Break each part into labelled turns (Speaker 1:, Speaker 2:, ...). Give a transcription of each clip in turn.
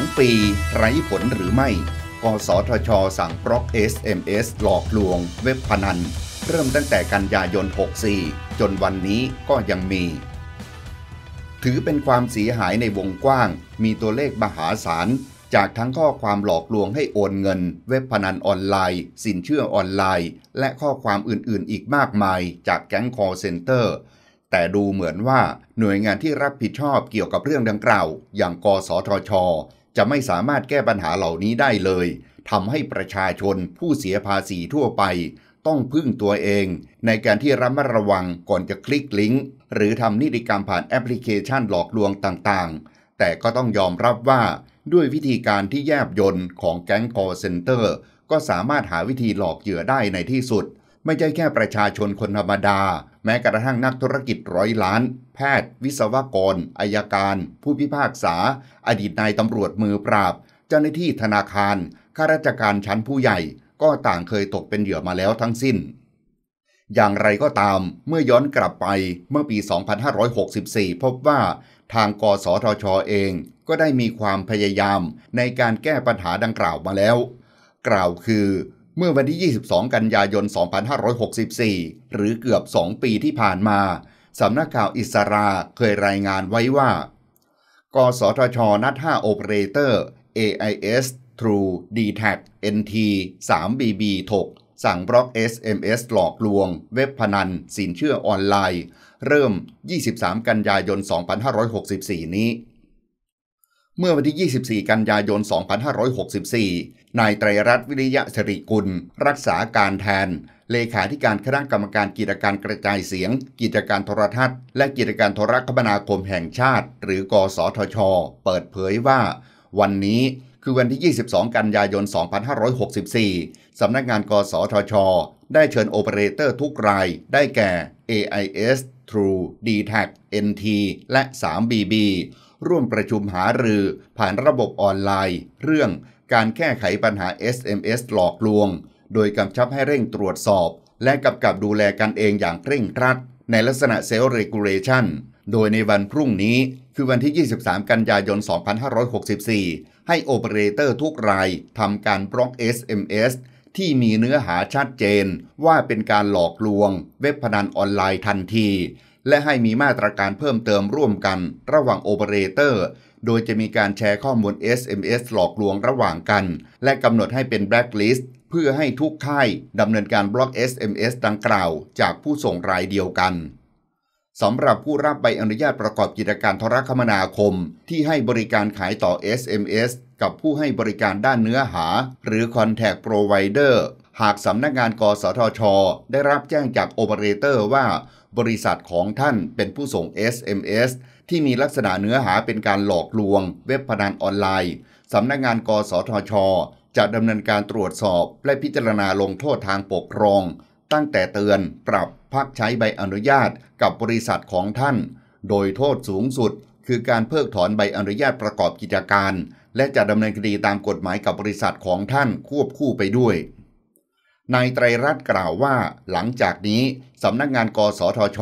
Speaker 1: 2 ปี ไร้ผลหรือไม่ กสทช สั่งบล็อก SMS หลอกลวงเว็บพนัน เริ่มตั้งแต่กันยายน 64 จนวันนี้ก็ยังมี ถือเป็นความเสียหายในวงกว้าง มีตัวเลขมหาศาล จากทั้งข้อความหลอกลวงให้โอนเงิน เว็บพนันออนไลน์ สินเชื่อออนไลน์ และข้อความอื่น ๆอีกมากมาย จากแก๊งคอร์เซนเตอร์แต่ดูเหมือนว่าหน่วยงานที่รับผิดชอบเกี่ยวกับเรื่องดังกล่าว อย่างกสทช จะไม่สามารถแก้ปัญหาเหล่านี้ได้เลยทำให้ประชาชนผู้เสียภาษีทั่วไป ต้องพึ่งตัวเอง ในการที่ระมัดระวังก่อนจะคลิกลิงก์หรือทำนิติกรรมผ่านแอปพลิเคชันหลอกลวงต่างๆ แต่ก็ต้องยอมรับว่า ด้วยวิธีการที่แยบยนต์ของแก๊งคอร์เซนเตอร์ ก็สามารถหาวิธีหลอกเหยื่อได้ในที่สุด ไม่ใช่แค่ประชาชนคนธรรมดาแม้กระทั่งนักธุรกิจร้อยล้าน แพทย์ วิศวกรอายการ ผู้พิพากษา อดีตนายตำรวจมือปราบเจ้าหน้าที่ธนาคาร ข้าราชการชั้นผู้ใหญ่ก็ต่างเคยตกเป็นเหยื่อมาแล้วทั้งสิ้น อย่างไรก็ตามเมื่อย้อนกลับไปเมื่อปี 2564 พบว่า ทางกสทชอเอง ก็ได้มีความพยายามในการแก้ปัญหาดังกล่าวมาแล้ว กล่าวคือเมื่อวันที่ 22 กันยายน 2564 หรือเกือบ 2 ปีที่ผ่านมา สำนักข่าวอิสราเคยรายงานไว้ว่า กสทช นัด 5 โอเปอเรเตอร์ AIS True d t a c NT 3BB ถก สั่งบล็อก SMS หลอกลวงเว็บพนันสินเชื่อออนไลน์ เริ่ม 23 กันยายน 2564 นี้เมื่อวันที่ 24 กันยายน 2564 นายไตรรัตน์วิริยะสริกุล รักษาการแทน เลขาธิการคณะกรรมการกิจการกระจายเสียง กิจการโทรทัศน์ และกิจการโทรคมนาคมแห่งชาติ หรือกสทช เปิดเผยว่า วันนี้คือวันที่ 22 กันยายน 2564 สำนักงานกสทช ได้เชิญโอเปอเรเตอร์ทุกรายได้แก่ AIS True d t a c NT และ 3BB ร่วมประชุมหารือผ่านระบบออนไลน์ เรื่องการแก้ไขปัญหา SMS หลอกลวง โดยกำชับให้เร่งตรวจสอบ และกำกับดูแลกันเองอย่างเคร่งครัด ในลักษณะเซลล์เรกูเลชันโดยในวันพรุ่งนี้คือวันที่ 23 กันยายน 2564 ให้โอเปอเรเตอร์ทุกรายทำการบล็อก SMS ที่มีเนื้อหาชัดเจน ว่าเป็นการหลอกลวงเว็บพนันออนไลน์ทันทีและให้มีมาตรการเพิ่มเติมร่วมกัน ระหว่างโอเปอเรเตอร์ โดยจะมีการแชร์ข้อมูล SMS หลอกลวงระหว่างกัน และกำหนดให้เป็นแบล็คลิสต์เพื่อให้ทุกค่าย ดำเนินการบล็อก SMS ดังกล่าว จากผู้ส่งรายเดียวกัน สำหรับผู้รับใบอนุญาตประกอบกิจการโทรคมนาคม ที่ให้บริการขายต่อ SMS กับผู้ให้บริการด้านเนื้อหา หรือ Contact Provider หากสำนักงานกสทช ได้รับแจ้งจากโอเปอเรเตอร์ ว่า บริษัทของท่านเป็นผู้ส่ง SMS ที่มีลักษณะเนื้อหาเป็นการหลอกลวงเว็บพนันออนไลน์ สำนักงาน กสทช จะดำเนินการตรวจสอบ และพิจารณาลงโทษทางปกครอง ตั้งแต่เตือนปรับพักใช้ใบอนุญาตกับบริษัทของท่าน โดยโทษสูงสุด คือการเพิกถอนใบอนุญาตประกอบกิจการ และจะดำเนินคดีตามกฎหมายกับบริษัทของท่านควบคู่ไปด้วยนายไตรรัตน์กล่าวว่า หลังจากนี้สำนักงานกสทช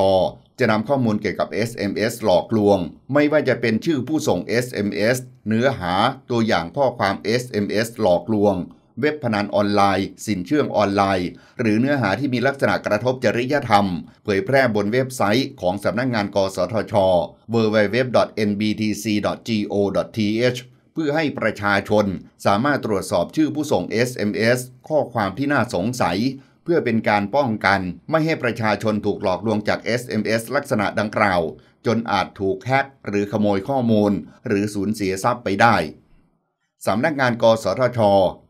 Speaker 1: จะนำข้อมูลเกี่ยวกับ SMS หลอกลวง ไม่ว่าจะเป็นชื่อผู้ส่ง SMS เนื้อหาตัวอย่างข้อความ SMS หลอกลวง เว็บพนันออนไลน์สินเชื่อออนไลน์ หรือเนื้อหาที่มีลักษณะกระทบจริยธรรม เผยแพร่บนเว็บไซต์ของสำนักงานกสทช www.nbtc.go.th เพื่อให้ประชาชนสามารถตรวจสอบชื่อผู้ส่ง SMS ข้อความที่น่าสงสัย เพื่อเป็นการป้องกัน ไม่ให้ประชาชนถูกหลอกลวงจาก SMS ลักษณะดังกล่าว จนอาจถูกแฮกหรือขโมยข้อมูล หรือสูญเสียทรัพย์ไปได้ สำนักงานกสทช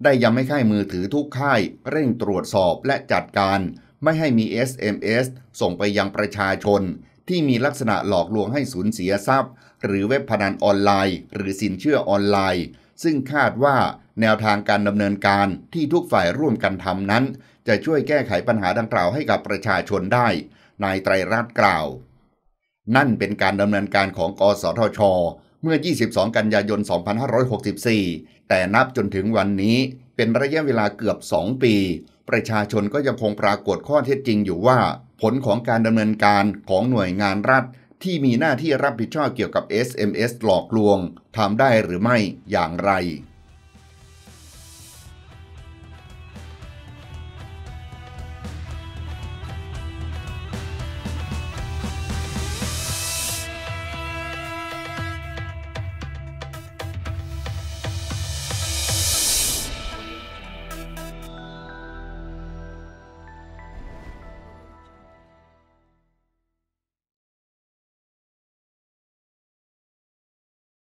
Speaker 1: ได้ย้ำให้ค่ายมือถือทุกค่าย เร่งตรวจสอบและจัดการ ไม่ให้มี SMS ส่งไปยังประชาชนที่มีลักษณะหลอกลวงให้สูญเสียทรัพย์ หรือเว็บพนันออนไลน์ หรือสินเชื่อออนไลน์ ซึ่งคาดว่าแนวทางการดำเนินการที่ทุกฝ่ายร่วมกันทำนั้น จะช่วยแก้ไขปัญหาดังกล่าวให้กับประชาชนได้ นายไตรรัตน์กล่าว นั่นเป็นการดำเนินการของกสทช เมื่อ 22 กันยายน 2564 แต่นับจนถึงวันนี้เป็นระยะเวลาเกือบ 2 ปีประชาชนก็ยังคงปรากฏข้อเท็จจริงอยู่ว่า ผลของการดำเนินการของหน่วยงานรัฐ ที่มีหน้าที่รับผิดชอบเกี่ยวกับ SMS หลอกลวงทำได้หรือไม่อย่างไร